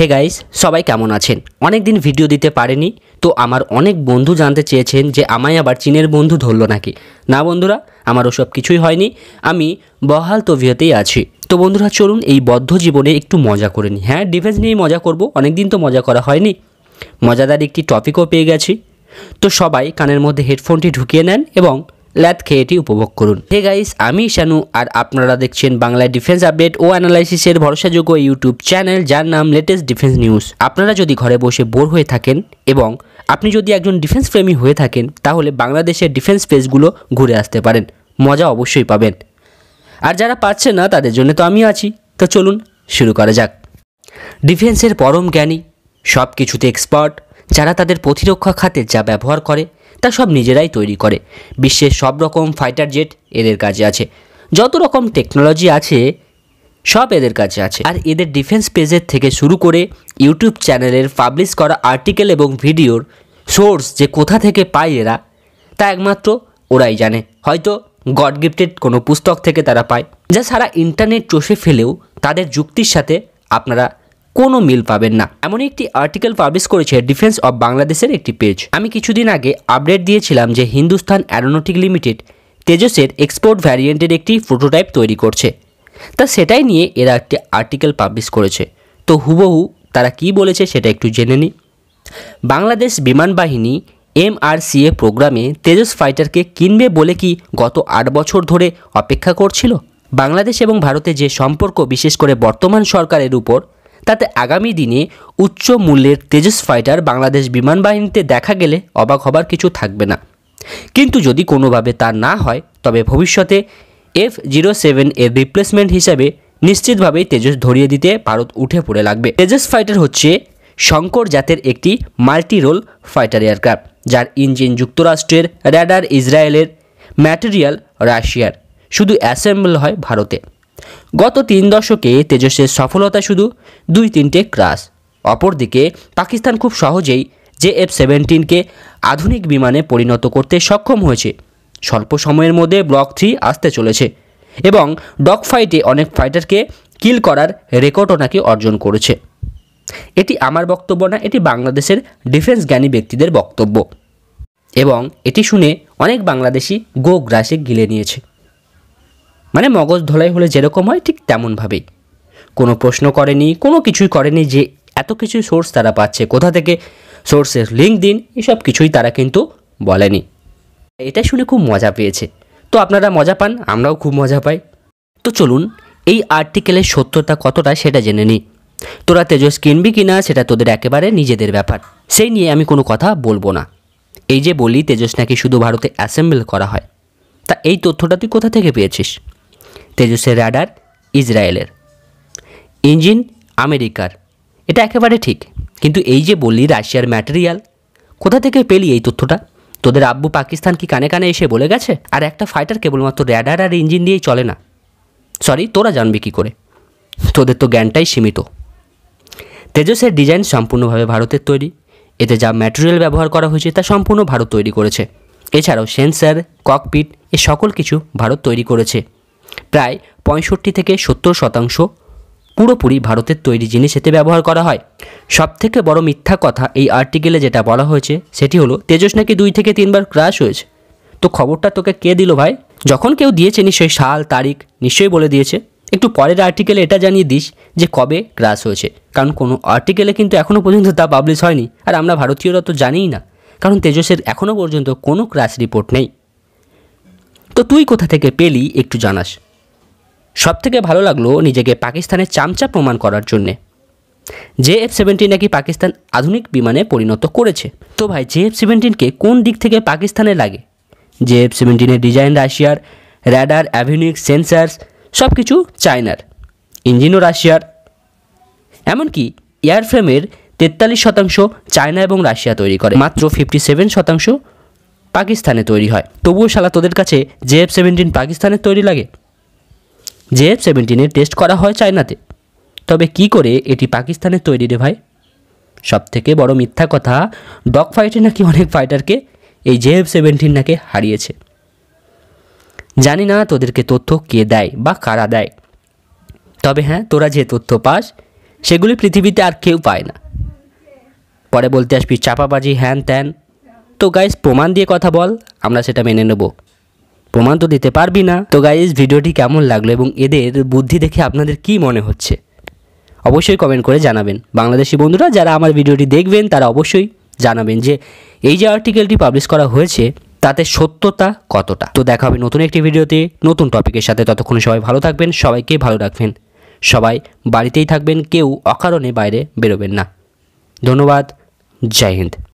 hey guys সবাই কেমন আছেন অনেক দিন ভিডিও দিতে পারেনি তো আমার অনেক বন্ধু জানতে চেয়েছেন যে আমায় আবার চীনের বন্ধু ধরল নাকি না বন্ধুরা আমার ওসব কিছুই হয়নি আমি বহাল তভিয়তেই আছি তো বন্ধুরা চলুন এই বদ্ধ জীবনে একটু মজা করে নিই হ্যাঁ ডিফেন্স নিয়েই মজা করব অনেক দিন তো মজা করা হয়নি মজাদার একটি টপিকও পেয়ে গেছি তো সবাই কানের মধ্যে হেডফোনটি ঢুকিয়ে নেন এবং ল্যাদ এটি উপভোগ করুন হে গাইস আমি শানু আর আপনারা দেখছেন বাংলা ডিফেন্স আপডেট ও অ্যানালাইসিসের ভরসাযোগ্য ইউটিউব চ্যানেল যার নাম লেটেস্ট ডিফেন্স নিউজ আপনারা যদি ঘরে বসে বোর হয়ে থাকেন এবং আপনি যদি একজন ডিফেন্স প্রেমী হয়ে থাকেন তাহলে বাংলাদেশের ডিফেন্স পেজগুলো ঘুরে আসতে পারেন মজা অবশ্যই পাবেন আর যারা পাচ্ছে না তাদের জন্য তো আমি আছি তো চলুন শুরু করা যাক ডিফেন্সের পরম জ্ঞানী সব কিছুতে এক্সপার্ট যারা তাদের প্রতিরক্ষা খাতে যা ব্যবহার করে তা সব নিজেরাই তৈরি করে বিশ্বের সব রকম ফাইটার জেট এদের কাছে আছে যত রকম টেকনোলজি আছে সব এদের কাছে আছে আর এদের ডিফেন্স পেজের থেকে শুরু করে ইউটিউব চ্যানেলের পাবলিশ করা আর্টিকেল এবং ভিডিওর সোর্স যে কোথা থেকে পায় এরা তা একমাত্র ওরাই জানে হয়তো গড গিফটেড কোনো পুস্তক থেকে তারা পায় যা সারা ইন্টারনেট চষে ফেলেও তাদের যুক্তির সাথে আপনারা কোনো মিল পাবেন না এমন একটি আর্টিকেল পাবলিশ করেছে ডিফেন্স অব বাংলাদেশের একটি পেজ আমি কিছুদিন আগে আপডেট দিয়েছিলাম যে হিন্দুস্তান অ্যারোনটিক লিমিটেড তেজসের এক্সপোর্ট ভ্যারিয়েন্টের একটি প্রোটোটাইপ তৈরি করছে তা সেটাই নিয়ে এরা একটি আর্টিকেল পাবলিশ করেছে তো হুবহু তারা কি বলেছে সেটা একটু জেনে নিই বাংলাদেশ বিমান বাহিনী এমআরসিএ প্রোগ্রামে তেজস ফাইটারকে কিনবে বলে কি গত আট বছর ধরে অপেক্ষা করছিল বাংলাদেশ এবং ভারতে যে সম্পর্ক বিশেষ করে বর্তমান সরকারের উপর তাতে আগামী দিনে উচ্চ মূল্যের তেজস ফাইটার বাংলাদেশ বিমান বাহিনীতে দেখা গেলে অবাক হবার কিছু থাকবে না কিন্তু যদি কোনোভাবে তা না হয় তবে ভবিষ্যতে এফ জিরো সেভেন এর রিপ্লেসমেন্ট হিসাবে নিশ্চিতভাবেই তেজস ধরিয়ে দিতে ভারত উঠে পড়ে লাগবে তেজস ফাইটার হচ্ছে শঙ্কর জাতের একটি মাল্টি রোল ফাইটার এয়ারক্রাফট যার ইঞ্জিন যুক্তরাষ্ট্রের র্যাডার ইসরায়েলের ম্যাটেরিয়াল রাশিয়ার শুধু অ্যাসেম্বল হয় ভারতে গত তিন দশকে তেজসের সফলতা শুধু দুই তিনটে ক্রাস অপরদিকে পাকিস্তান খুব সহজেই জে এফ সেভেন্টিনকে আধুনিক বিমানে পরিণত করতে সক্ষম হয়েছে স্বল্প সময়ের মধ্যে ব্লক থ্রি আসতে চলেছে এবং ডগ ফাইটে অনেক ফাইটারকে কিল করার রেকর্ডও নাকি অর্জন করেছে এটি আমার বক্তব্য না এটি বাংলাদেশের ডিফেন্স জ্ঞানী ব্যক্তিদের বক্তব্য এবং এটি শুনে অনেক বাংলাদেশি গো গ্রাসে গিলে নিয়েছে মানে মগজ ধোলাই হলে যেরকম হয় ঠিক তেমনভাবেই কোনো প্রশ্ন করেনি কোনো কিছুই করেনি যে এত কিছু সোর্স তারা পাচ্ছে কোথা থেকে সোর্সের লিঙ্ক দিন এসব কিছুই তারা কিন্তু বলেনি এটা শুনে খুব মজা পেয়েছে তো আপনারা মজা পান আমরাও খুব মজা পাই তো চলুন এই আর্টিকেলের সত্যতা কতটা সেটা জেনে নিই তোরা তেজস কিনবি কি না সেটা তোদের একেবারে নিজেদের ব্যাপার সেই নিয়ে আমি কোনো কথা বলবো না এই যে বলি তেজস নাকি শুধু ভারতে অ্যাসেম্বল করা হয় তা এই তথ্যটা তুই কোথা থেকে পেয়েছিস তেজসের রাডার ইসরায়েলের ইঞ্জিন আমেরিকার এটা একেবারে ঠিক কিন্তু এই যে বললি রাশিয়ার ম্যাটেরিয়াল কোথা থেকে পেলি এই তথ্যটা তোদের আব্বু পাকিস্তান কি কানে কানে এসে বলে গেছে আর একটা ফাইটার কেবলমাত্র র্যাডার আর ইঞ্জিন দিয়েই চলে না সরি তোরা জানবি কি করে তোদের তো জ্ঞানটাই সীমিত তেজসের ডিজাইন সম্পূর্ণভাবে ভারতের তৈরি এতে যা ম্যাটেরিয়াল ব্যবহার করা হয়েছে তা সম্পূর্ণ ভারত তৈরি করেছে এছাড়াও সেন্সার ককপিট এ সকল কিছু ভারত তৈরি করেছে প্রায় পঁয়ষট্টি থেকে সত্তর শতাংশ পুরোপুরি ভারতের তৈরি জিনিস এতে ব্যবহার করা হয় সবথেকে বড় মিথ্যা কথা এই আর্টিকেলে যেটা বলা হয়েছে সেটি হলো তেজস নাকি দুই থেকে তিনবার ক্রাশ হয়েছে তো খবরটা তোকে কে দিল ভাই যখন কেউ দিয়েছে নিশ্চয়ই সাল তারিখ নিশ্চয়ই বলে দিয়েছে একটু পরের আর্টিকেলে এটা জানিয়ে দিস যে কবে ক্রাশ হয়েছে কারণ কোনো আর্টিকেলে কিন্তু এখনও পর্যন্ত তা পাবলিশ হয়নি আর আমরা ভারতীয়রা তো জানিই না কারণ তেজসের এখনও পর্যন্ত কোনো ক্রাশ রিপোর্ট নেই তো তুই কোথা থেকে পেলি একটু জানাস সবথেকে ভালো লাগলো নিজেকে পাকিস্তানের চামচা প্রমাণ করার জন্যে জে এফ সেভেন্টিন নাকি পাকিস্তান আধুনিক বিমানে পরিণত করেছে তো ভাই জে এফ সেভেন্টিনকে কোন দিক থেকে পাকিস্তানে লাগে জে এফ সেভেন্টিনের ডিজাইন রাশিয়ার র্যাডার অ্যাভিনিক সেন্সার্স সব কিছু চায়নার ইঞ্জিনও রাশিয়ার এমনকি এয়ারফ্রেমের তেতাল্লিশ শতাংশ চায়না এবং রাশিয়া তৈরি করে মাত্র ফিফটি সেভেন শতাংশ পাকিস্তানে তৈরি হয় তবুও শালা তোদের কাছে জে এফ সেভেন্টিন পাকিস্তানের তৈরি লাগে জে এফ সেভেন্টিনের টেস্ট করা হয় চায়নাতে তবে কি করে এটি পাকিস্তানের তৈরি রে ভাই সব থেকে বড় মিথ্যা কথা ডগ ফাইটে নাকি অনেক ফাইটারকে এই জে এফ সেভেন্টিন নাকি হারিয়েছে জানি না তোদেরকে তথ্য কে দেয় বা কারা দেয় তবে হ্যাঁ তোরা যে তথ্য পাস সেগুলি পৃথিবীতে আর কেউ পায় না পরে বলতে আসবি চাপাবাজি হ্যান ত্যান তো গাইস প্রমাণ দিয়ে কথা বল আমরা সেটা মেনে নেবো প্রমাণ তো দিতে পারবি না তো গাইজ ভিডিওটি কেমন লাগলো এবং এদের বুদ্ধি দেখে আপনাদের কি মনে হচ্ছে অবশ্যই কমেন্ট করে জানাবেন বাংলাদেশি বন্ধুরা যারা আমার ভিডিওটি দেখবেন তারা অবশ্যই জানাবেন যে এই যে আর্টিকেলটি পাবলিশ করা হয়েছে তাতে সত্যতা কতটা তো দেখা হবে নতুন একটি ভিডিওতে নতুন টপিকের সাথে ততক্ষণ সবাই ভালো থাকবেন সবাইকে ভালো রাখবেন সবাই বাড়িতেই থাকবেন কেউ অকারণে বাইরে বেরোবেন না ধন্যবাদ জয় হিন্দ